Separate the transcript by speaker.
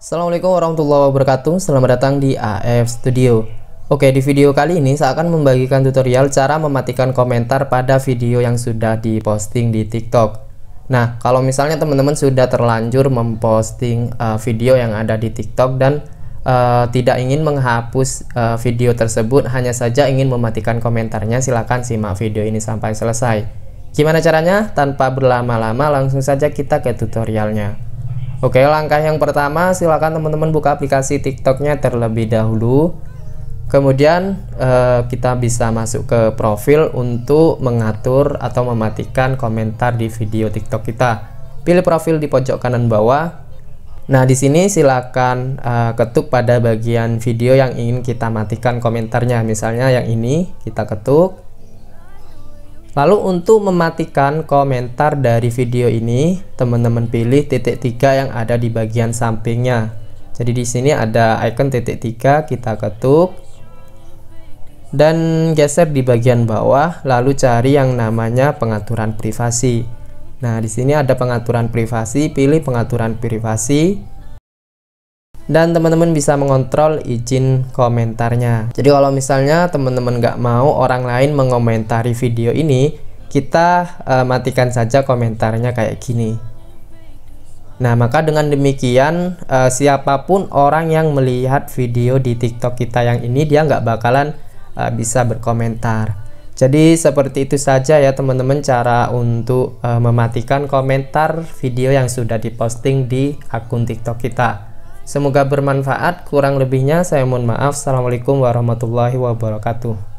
Speaker 1: Assalamualaikum warahmatullahi wabarakatuh Selamat datang di AF Studio Oke di video kali ini saya akan membagikan tutorial cara mematikan komentar pada video yang sudah diposting di tiktok Nah kalau misalnya teman-teman sudah terlanjur memposting uh, video yang ada di tiktok dan uh, tidak ingin menghapus uh, video tersebut hanya saja ingin mematikan komentarnya silahkan simak video ini sampai selesai Gimana caranya? Tanpa berlama-lama langsung saja kita ke tutorialnya Oke, langkah yang pertama silakan teman-teman buka aplikasi TikToknya terlebih dahulu. Kemudian eh, kita bisa masuk ke profil untuk mengatur atau mematikan komentar di video TikTok kita. Pilih profil di pojok kanan bawah. Nah, di sini silakan eh, ketuk pada bagian video yang ingin kita matikan komentarnya. Misalnya yang ini kita ketuk. Lalu untuk mematikan komentar dari video ini, teman-teman pilih titik tiga yang ada di bagian sampingnya. Jadi di sini ada icon titik tiga, kita ketuk dan geser di bagian bawah, lalu cari yang namanya pengaturan privasi. Nah, di sini ada pengaturan privasi, pilih pengaturan privasi, dan teman-teman bisa mengontrol izin komentarnya jadi kalau misalnya teman-teman nggak mau orang lain mengomentari video ini kita uh, matikan saja komentarnya kayak gini Nah, maka dengan demikian, uh, siapapun orang yang melihat video di TikTok kita yang ini, dia nggak bakalan uh, bisa berkomentar. Jadi, seperti itu saja ya, teman-teman, cara untuk uh, mematikan komentar video yang sudah diposting di akun TikTok kita. Semoga bermanfaat, kurang lebihnya saya mohon maaf. Assalamualaikum warahmatullahi wabarakatuh.